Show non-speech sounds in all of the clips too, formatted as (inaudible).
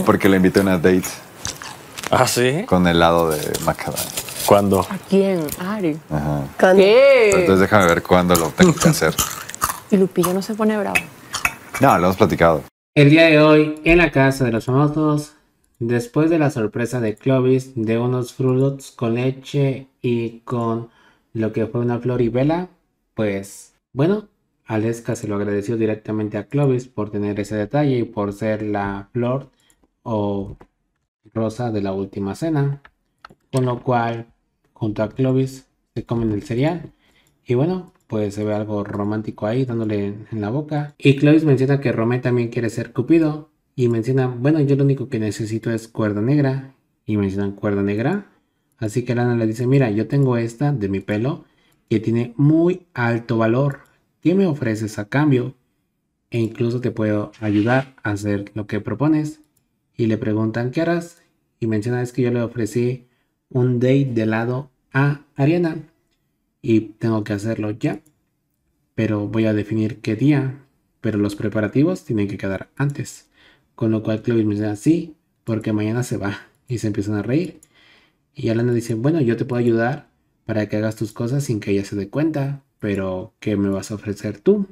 Pues porque le invité a una date. ¿Ah, sí? Con lado de macadamia. ¿Cuándo? ¿A quién? Ari. Ajá. ¿Qué? Entonces déjame ver cuándo lo tengo que hacer. ¿Y Lupillo no se pone bravo? No, lo hemos platicado. El día de hoy, en la casa de los famosos, después de la sorpresa de Clovis de unos frutos con leche y con lo que fue una flor y vela, pues bueno, Aleska se lo agradeció directamente a Clovis por tener ese detalle y por ser la flor o rosa de la última cena, con lo cual junto a Clovis se comen el cereal y bueno, pues se ve algo romántico ahí dándole en la boca. Y Clovis menciona que Romé también quiere ser Cupido y menciona, bueno, yo lo único que necesito es cuerda negra y mencionan cuerda negra. Así que Lana le dice, mira, yo tengo esta de mi pelo que tiene muy alto valor. ¿Qué me ofreces a cambio? E incluso te puedo ayudar a hacer lo que propones y le preguntan qué harás y menciona es que yo le ofrecí un date de lado a Ariana y tengo que hacerlo ya, pero voy a definir qué día, pero los preparativos tienen que quedar antes, con lo cual me dice, sí, porque mañana se va y se empiezan a reír y Ariana dice bueno yo te puedo ayudar para que hagas tus cosas sin que ella se dé cuenta, pero ¿qué me vas a ofrecer tú?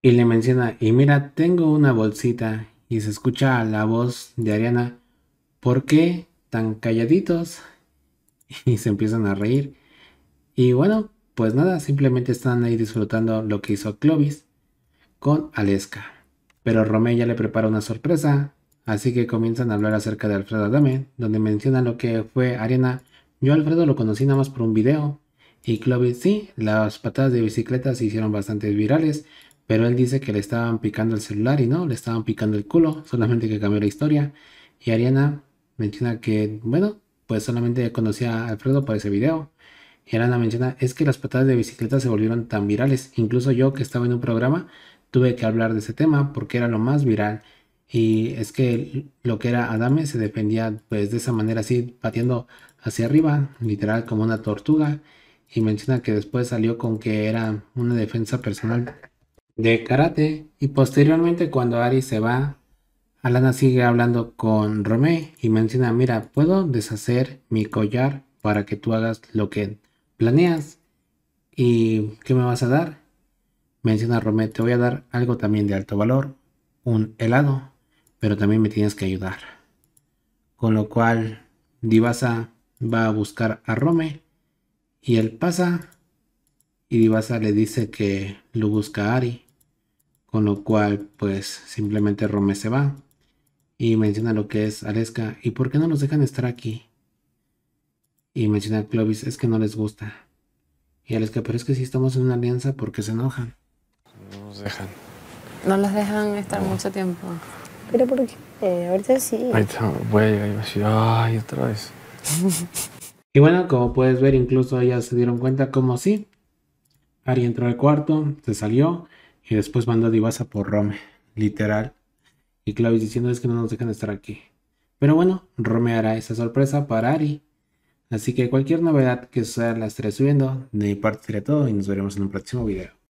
Y le menciona, y mira, tengo una bolsita y se escucha la voz de Ariana, ¿por qué tan calladitos? (laughs) Y se empiezan a reír. Y bueno, pues nada, simplemente están ahí disfrutando lo que hizo Clovis con Aleska. Pero Romeo ya le prepara una sorpresa, así que comienzan a hablar acerca de Alfredo Adame, donde mencionan lo que fue Ariana. Yo Alfredo lo conocí nada más por un video. Y Clovis sí, las patadas de bicicleta se hicieron bastante virales, pero él dice que le estaban picando el celular y no, le estaban picando el culo, solamente que cambió la historia. Y Ariana menciona que, bueno, pues solamente conocía a Alfredo por ese video. Y Ariana menciona, es que las patadas de bicicleta se volvieron tan virales. Incluso yo que estaba en un programa tuve que hablar de ese tema porque era lo más viral. Y es que lo que era Adame se defendía pues de esa manera así, pateando hacia arriba, literal como una tortuga. Y menciona que después salió con que era una defensa personal de karate y posteriormente cuando Ari se va, Alana sigue hablando con Romé y menciona, mira, puedo deshacer mi collar para que tú hagas lo que planeas y ¿qué me vas a dar? Menciona Romé, te voy a dar algo también de alto valor, un helado, pero también me tienes que ayudar. Con lo cual, Divasa va a buscar a Rome y él pasa y Divasa le dice que lo busca Ari con lo cual pues simplemente Rome se va y menciona lo que es Aleska y por qué no los dejan estar aquí y menciona a Clovis es que no les gusta y Aleska pero es que si estamos en una alianza porque se enojan no nos dejan no los dejan estar mucho tiempo pero por qué eh, ahorita sí ahí está voy a llegar y decir ay otra vez (laughs) y bueno como puedes ver incluso ellas se dieron cuenta como sí Ari entró al cuarto se salió y después mando a Divasa por Rome, literal. Y Clavis diciendo es que no nos dejan estar aquí. Pero bueno, Rome hará esa sorpresa para Ari. Así que cualquier novedad que sea la estaré subiendo. De mi parte sería todo y nos veremos en un próximo video.